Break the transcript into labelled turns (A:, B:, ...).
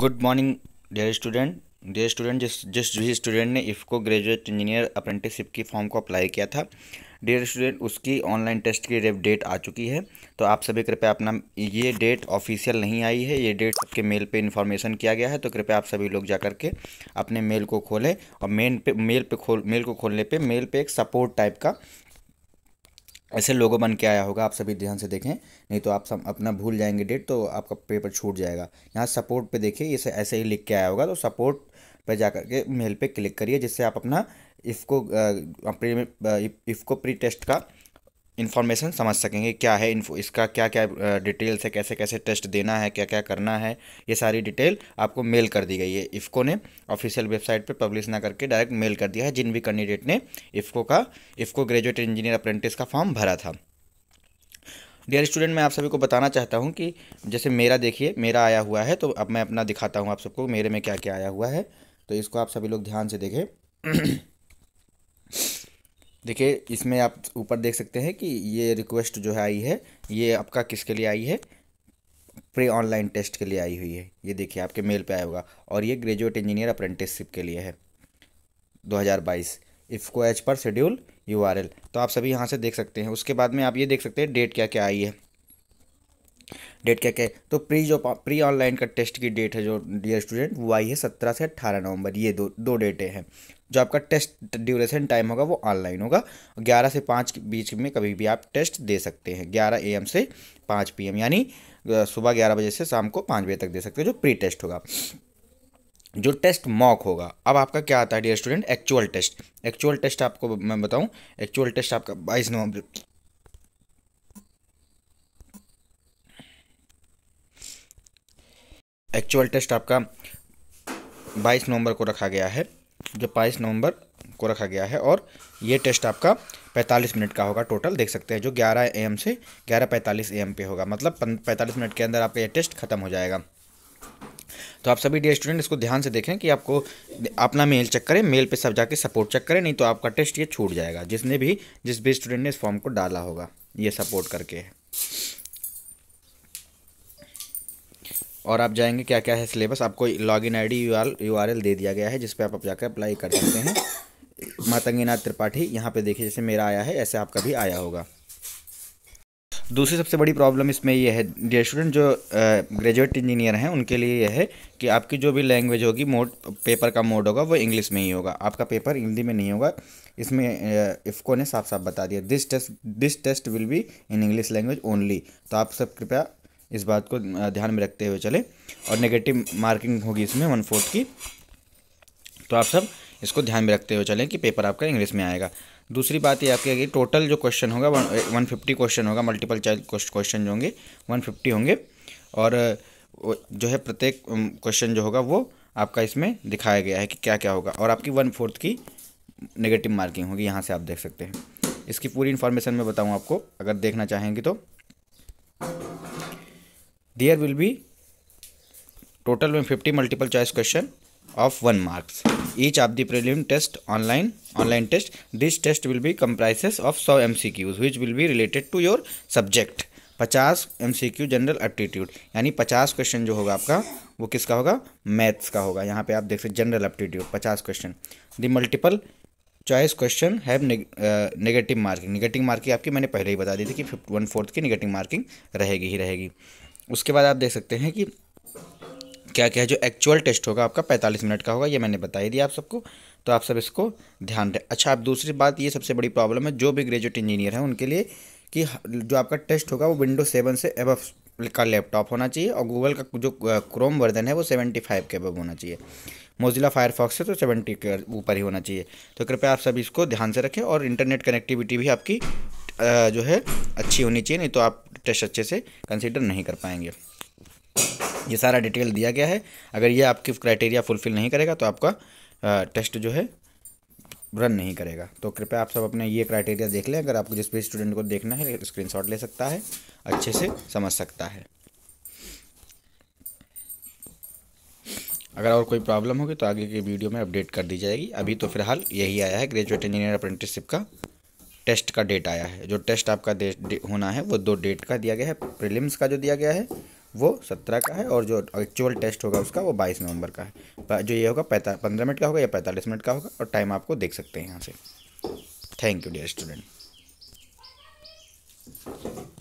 A: good morning dear student dear student जिस जिस भी स्टूडेंट ने इफ़को ग्रेजुएट इंजीनियर अप्रेंटिसशिप की फॉर्म को अप्लाई किया था डियर स्टूडेंट उसकी ऑनलाइन टेस्ट की रेप डेट आ चुकी है तो आप सभी कृपया अपना ये डेट ऑफिशियल नहीं आई है ये डेट सबके मेल पे इन्फॉर्मेशन किया गया है तो कृपया आप सभी लोग जा करके अपने मेल को खोलें और मेन पे मेल पे खोल मेल को खोलने पे मेल पे एक सपोर्ट टाइप का ऐसे लोगों बन के आया होगा आप सभी ध्यान से देखें नहीं तो आप सब अपना भूल जाएंगे डेट तो आपका पेपर छूट जाएगा यहाँ सपोर्ट पे देखिए ये ऐसे ही लिख के आया होगा तो सपोर्ट पे जा के मेल पे क्लिक करिए जिससे आप अपना इफ़को इफ्को प्री टेस्ट का इन्फॉर्मेशन समझ सकेंगे क्या है इन्फो इसका क्या क्या डिटेल्स है कैसे कैसे टेस्ट देना है क्या क्या करना है ये सारी डिटेल आपको मेल कर दी गई है इफ़को ने ऑफिशियल वेबसाइट पे पब्लिश ना करके डायरेक्ट मेल कर दिया है जिन भी कैंडिडेट ने इफ़को का इफ़को ग्रेजुएट इंजीनियर अप्रेंटिस का फॉर्म भरा था डियर स्टूडेंट मैं आप सभी को बताना चाहता हूँ कि जैसे मेरा देखिए मेरा आया हुआ है तो अब मैं अपना दिखाता हूँ आप सबको मेरे में क्या क्या आया हुआ है तो इसको आप सभी लोग ध्यान से देखें देखिए इसमें आप ऊपर देख सकते हैं कि ये रिक्वेस्ट जो है आई है ये आपका किसके लिए आई है प्री ऑनलाइन टेस्ट के लिए आई हुई है ये देखिए आपके मेल पे आया होगा और ये ग्रेजुएट इंजीनियर अप्रेंटिसशिप के लिए है 2022 इफ़को एच पर शेड्यूल यूआरएल तो आप सभी यहाँ से देख सकते हैं उसके बाद में आप ये देख सकते हैं डेट क्या क्या आई है डेट क्या क्या है तो प्री जो प्री ऑनलाइन का टेस्ट की डेट है जो डियर स्टूडेंट वो आई है सत्रह से अट्ठारह नवंबर ये दो दो डेटें हैं जो आपका टेस्ट ड्यूरेशन टाइम होगा वो ऑनलाइन होगा ग्यारह से पाँच के बीच में कभी भी आप टेस्ट दे सकते हैं ग्यारह ए से पाँच पी यानी सुबह ग्यारह बजे से शाम को पाँच बजे तक दे सकते हैं जो प्री टेस्ट होगा जो टेस्ट मॉक होगा अब आपका क्या आता है dear student actual test actual test आपको मैं बताऊं एक्चुअल टेस्ट आपका बाईस नवंबर एक्चुअल टेस्ट आपका बाईस नवंबर को रखा गया है जो बाईस नवंबर को रखा गया है और ये टेस्ट आपका 45 मिनट का होगा टोटल देख सकते हैं जो 11 एम से 11:45 एम पे होगा मतलब 45 मिनट के अंदर आपका ये टेस्ट खत्म हो जाएगा तो आप सभी डी स्टूडेंट इसको ध्यान से देखें कि आपको अपना मेल चेक करें मेल पे सब जाके सपोर्ट चेक करें नहीं तो आपका टेस्ट ये छूट जाएगा जिसने भी जिस भी स्टूडेंट ने इस फॉर्म को डाला होगा ये सपोर्ट करके और आप जाएंगे क्या क्या है सिलेबस आपको log in I D U R दे दिया गया है जिस पर आप जाकर अप्लाई कर सकते हैं मातंगीनाथ त्रिपाठी यहाँ पे देखिए जैसे मेरा आया है ऐसे आपका भी आया होगा दूसरी सबसे बड़ी प्रॉब्लम इसमें यह है डे स्टूडेंट जो ग्रेजुएट इंजीनियर हैं उनके लिए यह है कि आपकी जो भी लैंग्वेज होगी मोड पेपर का मोड होगा वो इंग्लिश में ही होगा आपका पेपर हिंदी में नहीं होगा इसमें इफ़को ने साफ साफ बता दिया this test this test will be in English language only तो आप सब कृपया इस बात को ध्यान में रखते हुए चले और नेगेटिव मार्किंग होगी इसमें वन फोर्थ की तो आप सब इसको ध्यान में रखते हुए चलें कि पेपर आपका इंग्लिश में आएगा दूसरी बात ये आपकी आएगी टोटल जो क्वेश्चन होगा वन फिफ्टी क्वेश्चन होगा मल्टीपल चॉइस क्वेश्चन जो होंगे वन फिफ्टी होंगे और जो है प्रत्येक क्वेश्चन जो होगा वो आपका इसमें दिखाया गया है कि क्या क्या होगा और आपकी वन फोर्थ की नेगेटिव मार्किंग होगी यहाँ से आप देख सकते हैं इसकी पूरी इन्फॉर्मेशन मैं बताऊँ आपको अगर देखना चाहेंगे तो देयर विल बी टोटल में fifty multiple choice question of one marks each of the prelim test online online test this test will be comprises of सौ M C Qs which will be related to your subject पचास M C Q general aptitude यानी पचास question जो होगा आपका वो किसका होगा मैथ्स का होगा यहाँ पे आप देख सकते जनरल एप्टीट्यूड पचास क्वेश्चन the multiple choice question have negative marking negative marking आपकी मैंने पहले ही बता दी थी कि फिफ्ट वन फोर्थ की नेगेटिव मार्किंग रहेगी ही रहेगी उसके बाद आप देख सकते हैं कि क्या क्या है जो एक्चुअल टेस्ट होगा आपका पैंतालीस मिनट का होगा ये मैंने बता ही दिया आप सबको तो आप सब इसको ध्यान दें अच्छा आप दूसरी बात ये सबसे बड़ी प्रॉब्लम है जो भी ग्रेजुएट इंजीनियर है उनके लिए कि जो आपका टेस्ट होगा वो विंडो सेवन से एबव का लैपटॉप होना चाहिए और गूगल का जो क्रोम वर्जन है वो सेवेंटी फाइव के अबव होना चाहिए मोजिला फायरफॉक्स है तो सेवेंटी के ऊपर ही होना चाहिए तो कृपया आप सभी इसको ध्यान से रखें और इंटरनेट कनेक्टिविटी भी आपकी जो है अच्छी होनी चाहिए नहीं तो आप टेस्ट अच्छे से कंसिडर नहीं कर पाएंगे ये सारा डिटेल दिया गया है अगर ये आपकी क्राइटेरिया फुलफिल नहीं करेगा तो आपका टेस्ट जो है रन नहीं करेगा तो कृपया आप सब अपने ये क्राइटेरिया देख लें अगर आपको जिस भी स्टूडेंट को देखना है स्क्रीनशॉट ले सकता है अच्छे से समझ सकता है अगर और कोई प्रॉब्लम होगी तो आगे की वीडियो में अपडेट कर दी जाएगी अभी तो फिलहाल यही आया है ग्रेजुएट इंजीनियर अप्रेंटिसशिप का टेस्ट का डेट आया है जो टेस्ट आपका दे, दे, होना है वो दो डेट का दिया गया है प्रीलिम्स का जो दिया गया है वो सत्रह का है और जो एक्चुअल टेस्ट होगा उसका वो बाईस नवंबर का है जो ये होगा पैंता पंद्रह मिनट का होगा या पैंतालीस मिनट का होगा और टाइम आपको देख सकते हैं यहाँ से थैंक यू डियर स्टूडेंट